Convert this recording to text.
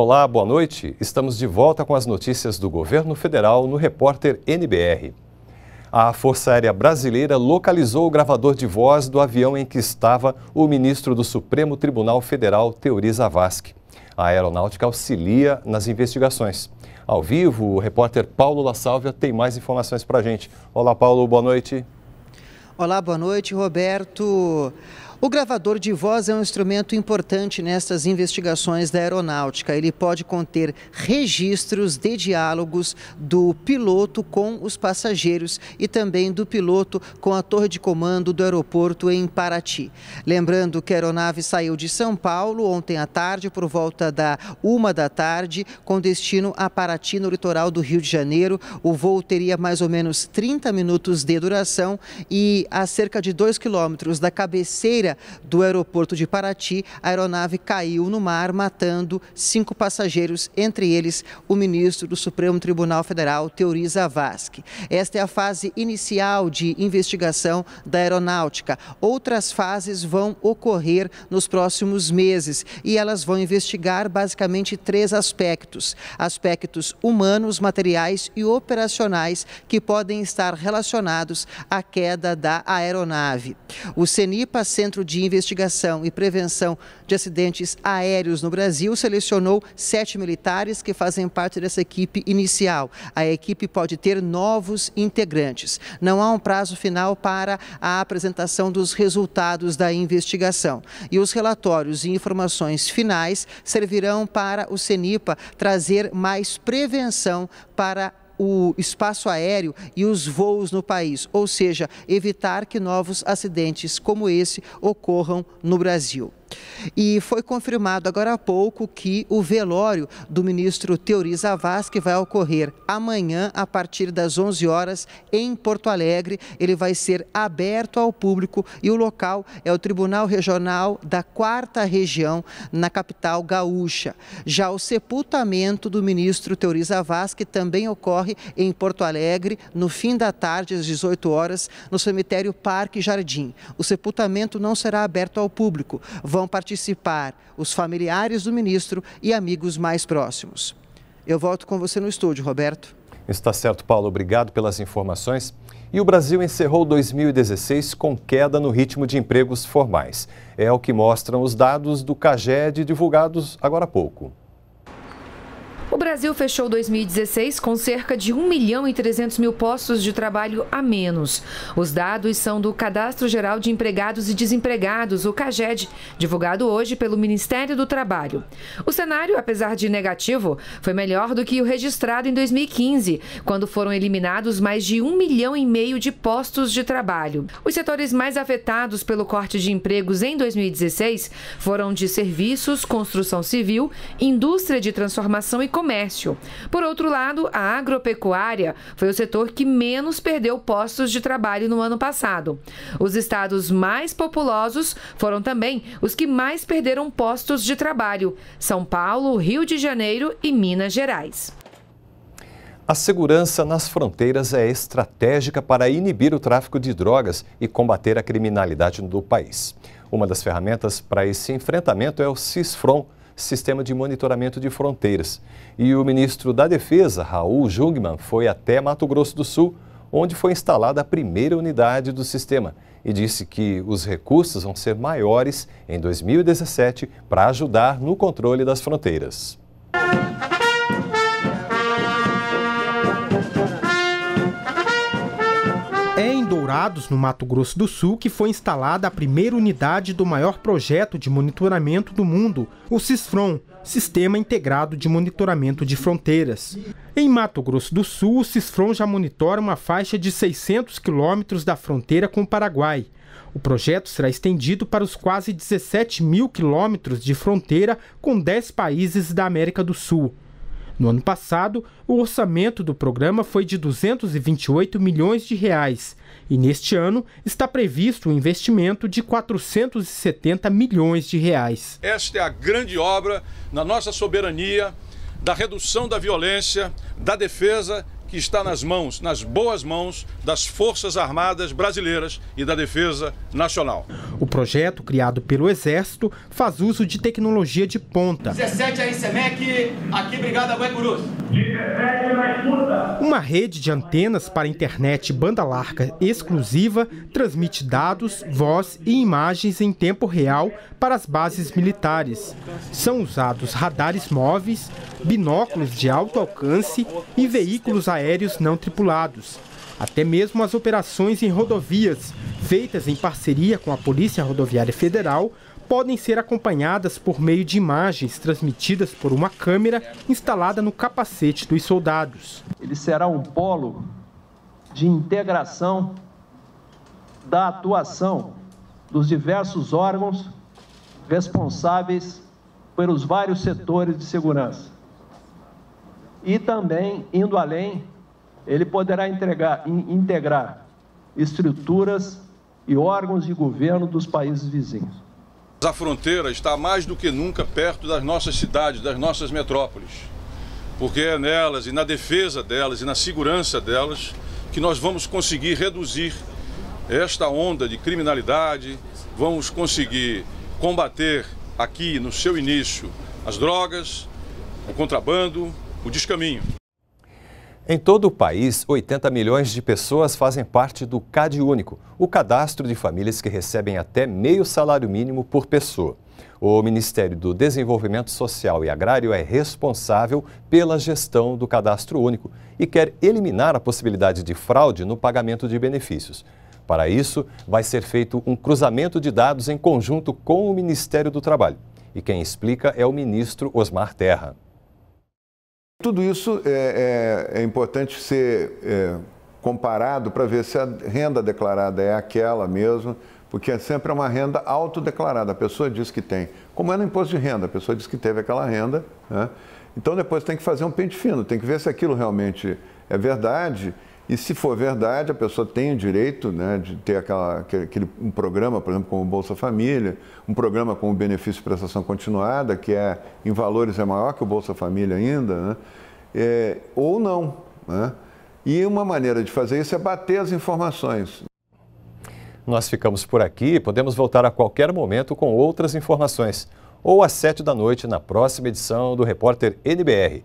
Olá, boa noite. Estamos de volta com as notícias do governo federal no repórter NBR. A Força Aérea Brasileira localizou o gravador de voz do avião em que estava o ministro do Supremo Tribunal Federal, Teori Zavascki. A aeronáutica auxilia nas investigações. Ao vivo, o repórter Paulo La Sálvia tem mais informações para a gente. Olá, Paulo, boa noite. Olá, boa noite, Roberto. O gravador de voz é um instrumento importante nestas investigações da aeronáutica. Ele pode conter registros de diálogos do piloto com os passageiros e também do piloto com a torre de comando do aeroporto em Paraty. Lembrando que a aeronave saiu de São Paulo ontem à tarde, por volta da uma da tarde, com destino a Paraty, no litoral do Rio de Janeiro. O voo teria mais ou menos 30 minutos de duração e a cerca de 2 quilômetros da cabeceira do aeroporto de Paraty, a aeronave caiu no mar, matando cinco passageiros, entre eles o ministro do Supremo Tribunal Federal, Teoriza Vasque. Esta é a fase inicial de investigação da aeronáutica. Outras fases vão ocorrer nos próximos meses e elas vão investigar basicamente três aspectos: aspectos humanos, materiais e operacionais que podem estar relacionados à queda da aeronave. O CENIPA, Centro Centro de Investigação e Prevenção de Acidentes Aéreos no Brasil selecionou sete militares que fazem parte dessa equipe inicial. A equipe pode ter novos integrantes. Não há um prazo final para a apresentação dos resultados da investigação. E os relatórios e informações finais servirão para o CENIPA trazer mais prevenção para o espaço aéreo e os voos no país, ou seja, evitar que novos acidentes como esse ocorram no Brasil. E foi confirmado agora há pouco que o velório do ministro Teori Zavascki vai ocorrer amanhã a partir das 11 horas em Porto Alegre. Ele vai ser aberto ao público e o local é o Tribunal Regional da Quarta Região na capital gaúcha. Já o sepultamento do ministro Teori Zavascki também ocorre em Porto Alegre no fim da tarde às 18 horas no cemitério Parque Jardim. O sepultamento não será aberto ao público. Vão vão participar os familiares do ministro e amigos mais próximos. Eu volto com você no estúdio, Roberto. Está certo, Paulo. Obrigado pelas informações. E o Brasil encerrou 2016 com queda no ritmo de empregos formais. É o que mostram os dados do CAGED divulgados agora há pouco. O Brasil fechou 2016 com cerca de 1 milhão e 300 mil postos de trabalho a menos. Os dados são do Cadastro Geral de Empregados e Desempregados, o CAGED, divulgado hoje pelo Ministério do Trabalho. O cenário, apesar de negativo, foi melhor do que o registrado em 2015, quando foram eliminados mais de 1 milhão e meio de postos de trabalho. Os setores mais afetados pelo corte de empregos em 2016 foram de serviços, construção civil, indústria de transformação e comércio. Por outro lado, a agropecuária foi o setor que menos perdeu postos de trabalho no ano passado. Os estados mais populosos foram também os que mais perderam postos de trabalho: São Paulo, Rio de Janeiro e Minas Gerais. A segurança nas fronteiras é estratégica para inibir o tráfico de drogas e combater a criminalidade do país. Uma das ferramentas para esse enfrentamento é o CISFRON, sistema de monitoramento de fronteiras. E o ministro da Defesa, Raul Jungmann, foi até Mato Grosso do Sul, onde foi instalada a primeira unidade do sistema e disse que os recursos vão ser maiores em 2017 para ajudar no controle das fronteiras. no Mato Grosso do Sul, que foi instalada a primeira unidade do maior projeto de monitoramento do mundo, o CISFRON, Sistema Integrado de Monitoramento de Fronteiras. Em Mato Grosso do Sul, o CISFRON já monitora uma faixa de 600 quilômetros da fronteira com o Paraguai. O projeto será estendido para os quase 17 mil quilômetros de fronteira com 10 países da América do Sul. No ano passado, o orçamento do programa foi de 228 milhões de reais e neste ano está previsto um investimento de 470 milhões de reais. Esta é a grande obra na nossa soberania da redução da violência, da defesa que está nas mãos, nas boas mãos das Forças Armadas Brasileiras e da Defesa Nacional. O projeto, criado pelo Exército, faz uso de tecnologia de ponta. 17 aí, SEMEC, aqui Brigada Guaicurus. Uma rede de antenas para internet banda larga exclusiva transmite dados, voz e imagens em tempo real para as bases militares. São usados radares móveis, binóculos de alto alcance e veículos aéreos não tripulados. Até mesmo as operações em rodovias, feitas em parceria com a Polícia Rodoviária Federal, podem ser acompanhadas por meio de imagens transmitidas por uma câmera instalada no capacete dos soldados. Ele será um polo de integração da atuação dos diversos órgãos responsáveis pelos vários setores de segurança. E também, indo além, ele poderá entregar, integrar estruturas e órgãos de governo dos países vizinhos. A fronteira está mais do que nunca perto das nossas cidades, das nossas metrópoles, porque é nelas e na defesa delas e na segurança delas que nós vamos conseguir reduzir esta onda de criminalidade, vamos conseguir combater aqui no seu início as drogas, o contrabando, o descaminho. Em todo o país, 80 milhões de pessoas fazem parte do CAD Único, o cadastro de famílias que recebem até meio salário mínimo por pessoa. O Ministério do Desenvolvimento Social e Agrário é responsável pela gestão do cadastro único e quer eliminar a possibilidade de fraude no pagamento de benefícios. Para isso, vai ser feito um cruzamento de dados em conjunto com o Ministério do Trabalho. E quem explica é o ministro Osmar Terra. Tudo isso é, é, é importante ser é, comparado para ver se a renda declarada é aquela mesmo, porque é sempre é uma renda autodeclarada, a pessoa diz que tem. Como é no imposto de renda, a pessoa diz que teve aquela renda, né? então depois tem que fazer um pente fino, tem que ver se aquilo realmente é verdade e se for verdade, a pessoa tem o direito né, de ter aquela, aquele, um programa, por exemplo, como o Bolsa Família, um programa como o benefício de prestação continuada, que é em valores é maior que o Bolsa Família ainda, né? é, ou não. Né? E uma maneira de fazer isso é bater as informações. Nós ficamos por aqui podemos voltar a qualquer momento com outras informações, ou às sete da noite na próxima edição do Repórter NBR.